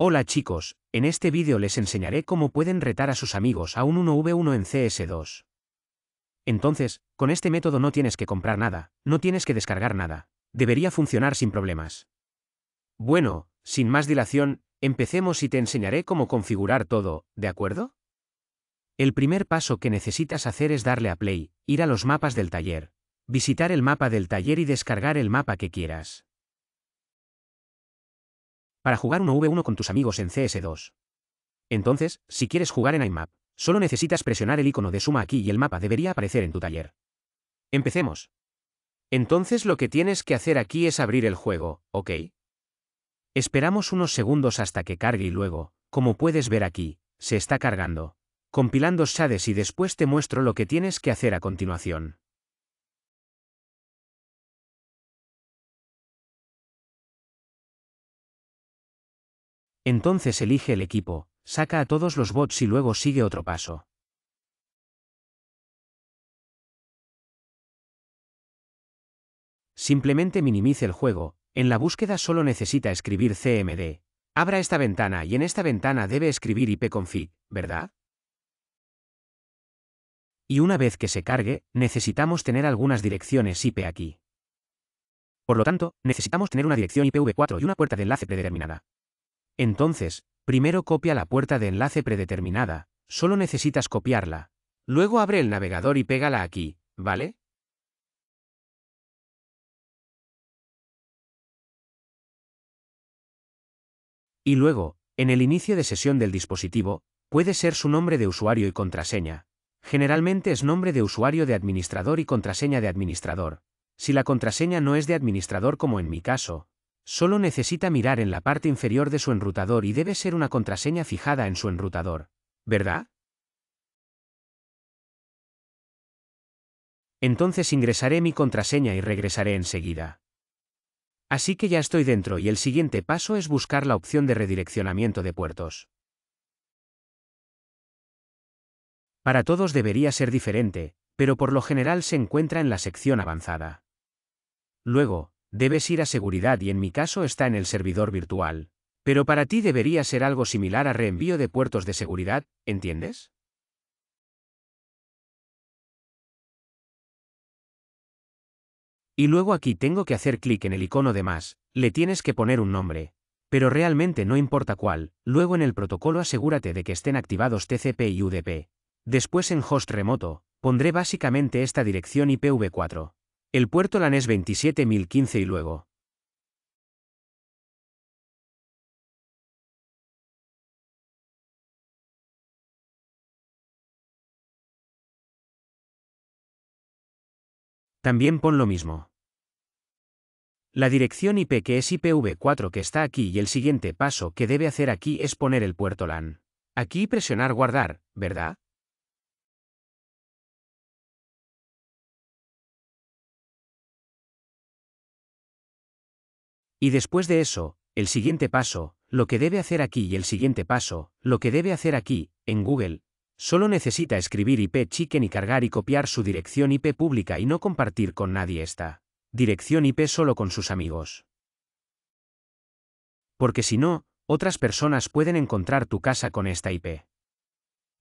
Hola chicos, en este vídeo les enseñaré cómo pueden retar a sus amigos a un 1v1 en CS2. Entonces, con este método no tienes que comprar nada, no tienes que descargar nada. Debería funcionar sin problemas. Bueno, sin más dilación, empecemos y te enseñaré cómo configurar todo, ¿de acuerdo? El primer paso que necesitas hacer es darle a play, ir a los mapas del taller, visitar el mapa del taller y descargar el mapa que quieras para jugar 1v1 con tus amigos en CS2. Entonces, si quieres jugar en IMAP, solo necesitas presionar el icono de suma aquí y el mapa debería aparecer en tu taller. Empecemos. Entonces lo que tienes que hacer aquí es abrir el juego, ¿ok? Esperamos unos segundos hasta que cargue y luego, como puedes ver aquí, se está cargando. Compilando shades y después te muestro lo que tienes que hacer a continuación. Entonces elige el equipo, saca a todos los bots y luego sigue otro paso. Simplemente minimice el juego, en la búsqueda solo necesita escribir CMD. Abra esta ventana y en esta ventana debe escribir ipconfig, ¿verdad? Y una vez que se cargue, necesitamos tener algunas direcciones IP aquí. Por lo tanto, necesitamos tener una dirección IPv4 y una puerta de enlace predeterminada. Entonces, primero copia la puerta de enlace predeterminada, solo necesitas copiarla. Luego abre el navegador y pégala aquí, ¿vale? Y luego, en el inicio de sesión del dispositivo, puede ser su nombre de usuario y contraseña. Generalmente es nombre de usuario de administrador y contraseña de administrador. Si la contraseña no es de administrador como en mi caso, Solo necesita mirar en la parte inferior de su enrutador y debe ser una contraseña fijada en su enrutador, ¿verdad? Entonces ingresaré mi contraseña y regresaré enseguida. Así que ya estoy dentro y el siguiente paso es buscar la opción de redireccionamiento de puertos. Para todos debería ser diferente, pero por lo general se encuentra en la sección avanzada. Luego, debes ir a seguridad y en mi caso está en el servidor virtual. Pero para ti debería ser algo similar a reenvío de puertos de seguridad, ¿entiendes? Y luego aquí tengo que hacer clic en el icono de más, le tienes que poner un nombre. Pero realmente no importa cuál, luego en el protocolo asegúrate de que estén activados TCP y UDP. Después en host remoto, pondré básicamente esta dirección IPv4. El puerto LAN es 27015 y luego. También pon lo mismo. La dirección IP que es IPv4 que está aquí y el siguiente paso que debe hacer aquí es poner el puerto LAN. Aquí presionar guardar, ¿verdad? Y después de eso, el siguiente paso, lo que debe hacer aquí y el siguiente paso, lo que debe hacer aquí, en Google, solo necesita escribir IP chicken y cargar y copiar su dirección IP pública y no compartir con nadie esta dirección IP solo con sus amigos. Porque si no, otras personas pueden encontrar tu casa con esta IP.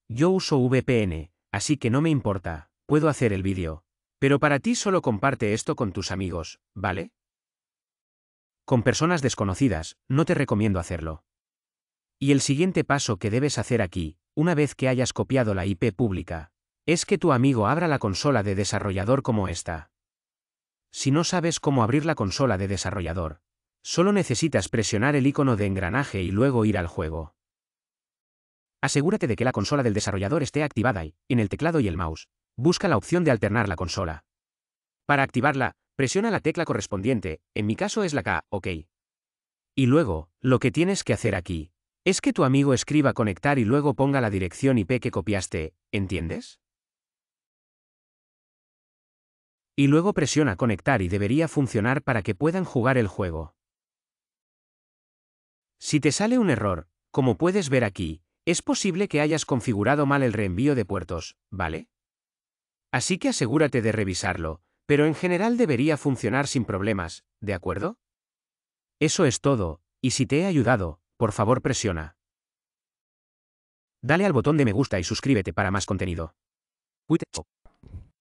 Yo uso VPN, así que no me importa, puedo hacer el vídeo. Pero para ti solo comparte esto con tus amigos, ¿vale? Con personas desconocidas, no te recomiendo hacerlo. Y el siguiente paso que debes hacer aquí, una vez que hayas copiado la IP pública, es que tu amigo abra la consola de desarrollador como esta. Si no sabes cómo abrir la consola de desarrollador, solo necesitas presionar el icono de engranaje y luego ir al juego. Asegúrate de que la consola del desarrollador esté activada y, en el teclado y el mouse, busca la opción de alternar la consola. Para activarla, Presiona la tecla correspondiente, en mi caso es la K, OK. Y luego, lo que tienes que hacer aquí, es que tu amigo escriba conectar y luego ponga la dirección IP que copiaste, ¿entiendes? Y luego presiona conectar y debería funcionar para que puedan jugar el juego. Si te sale un error, como puedes ver aquí, es posible que hayas configurado mal el reenvío de puertos, ¿vale? Así que asegúrate de revisarlo, pero en general debería funcionar sin problemas, ¿de acuerdo? Eso es todo, y si te he ayudado, por favor presiona. Dale al botón de me gusta y suscríbete para más contenido.